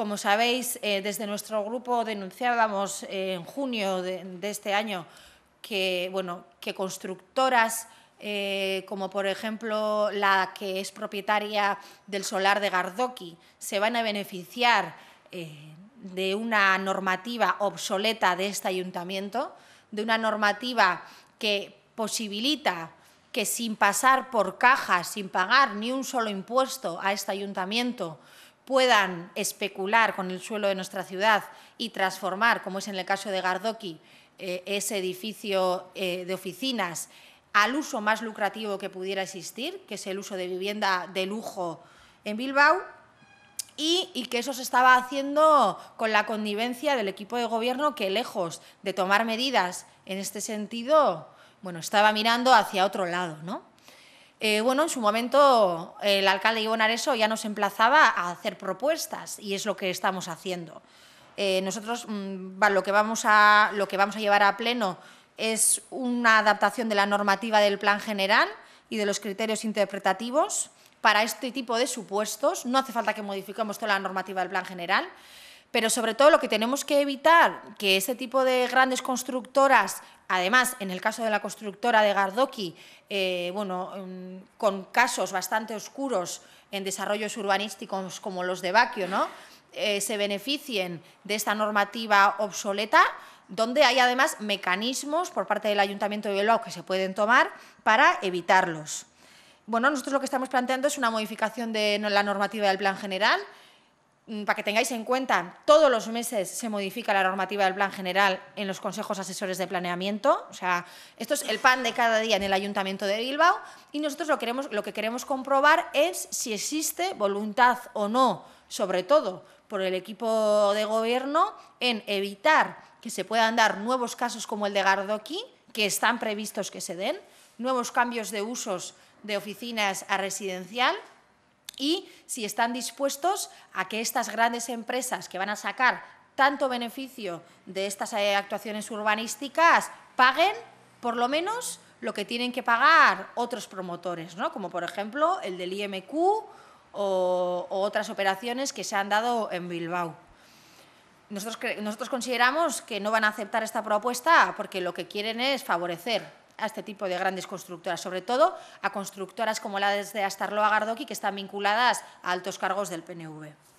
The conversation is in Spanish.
Como sabéis, eh, desde nuestro grupo denunciábamos eh, en junio de, este año que, bueno, que constructoras eh, como por ejemplo la que es propietaria del solar de Gardoki, se van a beneficiar de una normativa obsoleta de este ayuntamiento, de una normativa que posibilita que sin pasar por cajas, sin pagar ni un solo impuesto a este ayuntamiento, puedan especular con el suelo de nuestra ciudad y transformar, como es en el caso de Gardoki, eh, ese edificio eh, de oficinas al uso más lucrativo que pudiera existir, que es el uso de vivienda de lujo en Bilbao, y, y, que eso se estaba haciendo con la connivencia del equipo de gobierno que, lejos de tomar medidas en este sentido, bueno, estaba mirando hacia otro lado, ¿no? Eh, bueno, en su momento el alcalde Ivo Areso ya nos emplazaba a hacer propuestas y es lo que estamos haciendo. Eh, nosotros mm, lo, que vamos a, lo que vamos a llevar a pleno es una adaptación de la normativa del plan general y de los criterios interpretativos para este tipo de supuestos. No hace falta que modifiquemos toda la normativa del plan general. Pero sobre todo lo que tenemos que evitar, que ese tipo de grandes constructoras, además en el caso de la constructora de Gardoki, eh, bueno, mm, con casos bastante oscuros en desarrollos urbanísticos como los de Baquio, ¿no? Eh, se beneficien de esta normativa obsoleta, donde hay además mecanismos por parte del Ayuntamiento de Bilbao que se pueden tomar para evitarlos. Bueno, nosotros lo que estamos planteando es una modificación de la normativa del Plan General Mm, para que tengáis en cuenta, todos los meses se modifica la normativa del plan general en los consejos asesores de planeamiento. O sea, esto es el pan de cada día en el Ayuntamiento de Bilbao. Y nosotros lo, queremos, lo que queremos comprobar es si existe voluntad o no, sobre todo por el equipo de gobierno, en evitar que se puedan dar nuevos casos como el de Gardoqui, que están previstos que se den, nuevos cambios de usos de oficinas a residencial y si están dispuestos a que estas grandes empresas que van a sacar tanto beneficio de estas eh, actuaciones urbanísticas paguen por lo menos lo que tienen que pagar otros promotores, como por ejemplo el del IMQ o, otras operaciones que se han dado en Bilbao. nosotros consideramos que no van a aceptar esta propuesta porque lo que quieren es favorecer a este tipo de grandes constructoras, sobre todo a constructoras como la de Astarloa Gardoki, que están vinculadas a altos cargos del PNV.